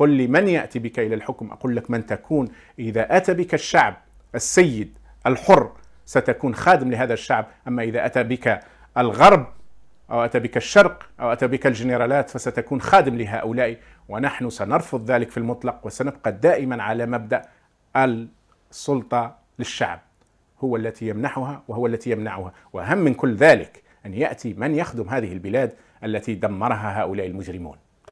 قل لي من يأتي بك إلى الحكم أقول لك من تكون إذا أتى بك الشعب السيد الحر ستكون خادم لهذا الشعب أما إذا أتى بك الغرب أو أتى بك الشرق أو أتى بك الجنرالات فستكون خادم لهؤلاء ونحن سنرفض ذلك في المطلق وسنبقى دائما على مبدأ السلطة للشعب هو التي يمنحها وهو التي يمنعها وأهم من كل ذلك أن يأتي من يخدم هذه البلاد التي دمرها هؤلاء المجرمون